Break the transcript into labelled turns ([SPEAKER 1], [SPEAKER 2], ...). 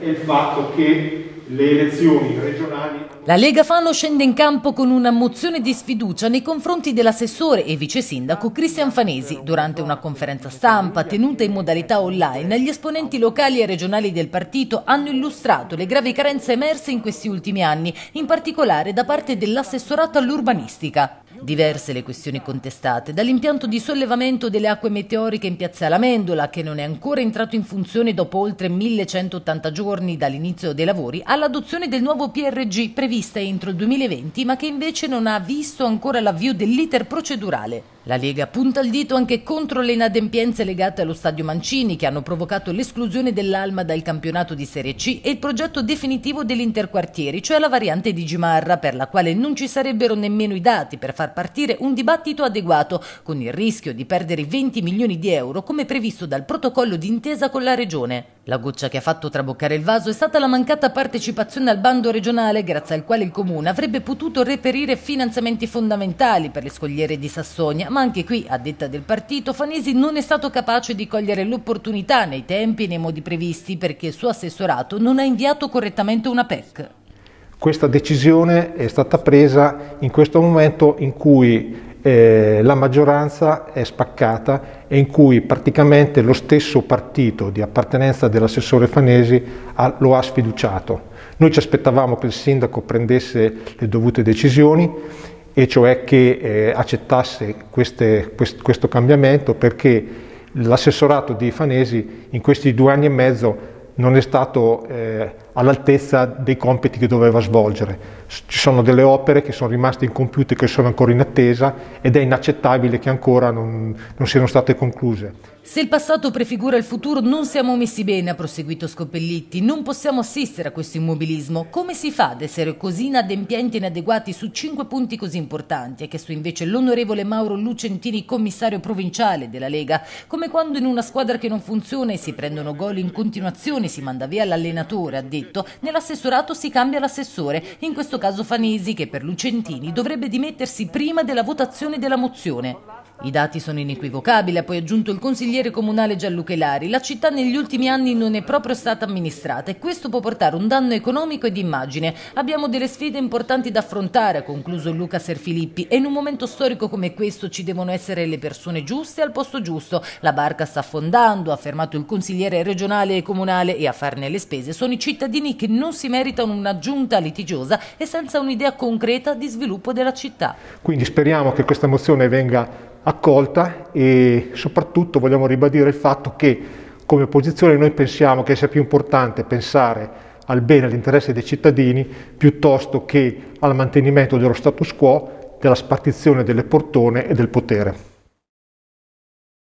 [SPEAKER 1] è il fatto che le elezioni regionali.
[SPEAKER 2] La Lega Fano scende in campo con una mozione di sfiducia nei confronti dell'assessore e vice sindaco Cristian Fanesi. Durante una conferenza stampa tenuta in modalità online, gli esponenti locali e regionali del partito hanno illustrato le gravi carenze emerse in questi ultimi anni, in particolare da parte dell'assessorato all'urbanistica. Diverse le questioni contestate, dall'impianto di sollevamento delle acque meteoriche in Piazza Lamendola, che non è ancora entrato in funzione dopo oltre 1180 giorni dall'inizio dei lavori, all'adozione del nuovo PRG prevista entro il 2020, ma che invece non ha visto ancora l'avvio dell'iter procedurale. La Lega punta il dito anche contro le inadempienze legate allo stadio Mancini che hanno provocato l'esclusione dell'Alma dal campionato di Serie C e il progetto definitivo dell'interquartieri, cioè la variante di Gimarra, per la quale non ci sarebbero nemmeno i dati per far partire un dibattito adeguato, con il rischio di perdere 20 milioni di euro come previsto dal protocollo d'intesa con la Regione. La goccia che ha fatto traboccare il vaso è stata la mancata partecipazione al bando regionale grazie al quale il comune avrebbe potuto reperire finanziamenti fondamentali per le scogliere di Sassonia, ma anche qui, a detta del partito, Fanesi non è stato capace di cogliere l'opportunità nei tempi e nei modi previsti perché il suo assessorato non ha inviato correttamente una PEC.
[SPEAKER 1] Questa decisione è stata presa in questo momento in cui eh, la maggioranza è spaccata e in cui praticamente lo stesso partito di appartenenza dell'assessore Fanesi ha, lo ha sfiduciato. Noi ci aspettavamo che il sindaco prendesse le dovute decisioni e cioè che eh, accettasse queste, quest, questo cambiamento perché l'assessorato di Fanesi in questi due anni e mezzo non è stato eh, all'altezza dei compiti che doveva svolgere. Ci sono delle opere che sono rimaste incompiute, che sono ancora in attesa ed è inaccettabile che ancora non, non siano state concluse.
[SPEAKER 2] Se il passato prefigura il futuro non siamo messi bene, ha proseguito Scopellitti. Non possiamo assistere a questo immobilismo. Come si fa ad essere così inadempienti e inadeguati su cinque punti così importanti? Ha chiesto invece l'onorevole Mauro Lucentini, commissario provinciale della Lega, come quando in una squadra che non funziona e si prendono gol in continuazione si manda via l'allenatore, ha detto conflitto. Nell'assessorato si cambia l'assessore, in questo caso Fanesi che per Lucentini dovrebbe dimettersi prima della votazione della mozione. I dati sono inequivocabili, ha poi aggiunto il consigliere comunale Gianluca Lari. La città negli ultimi anni non è proprio stata amministrata e questo può portare un danno economico e di immagine. Abbiamo delle sfide importanti da affrontare, ha concluso Luca Serfilippi, e in un momento storico come questo ci devono essere le persone giuste al posto giusto. La barca sta affondando, ha affermato il consigliere regionale e comunale, e a farne le spese sono i cittadini che non si meritano un'aggiunta litigiosa e senza un'idea concreta di sviluppo della città.
[SPEAKER 1] Quindi speriamo che questa mozione venga accolta e soprattutto vogliamo ribadire il fatto che come opposizione noi pensiamo che sia più importante pensare al bene e all'interesse dei cittadini piuttosto che al mantenimento
[SPEAKER 2] dello status quo, della spartizione delle portone e del potere.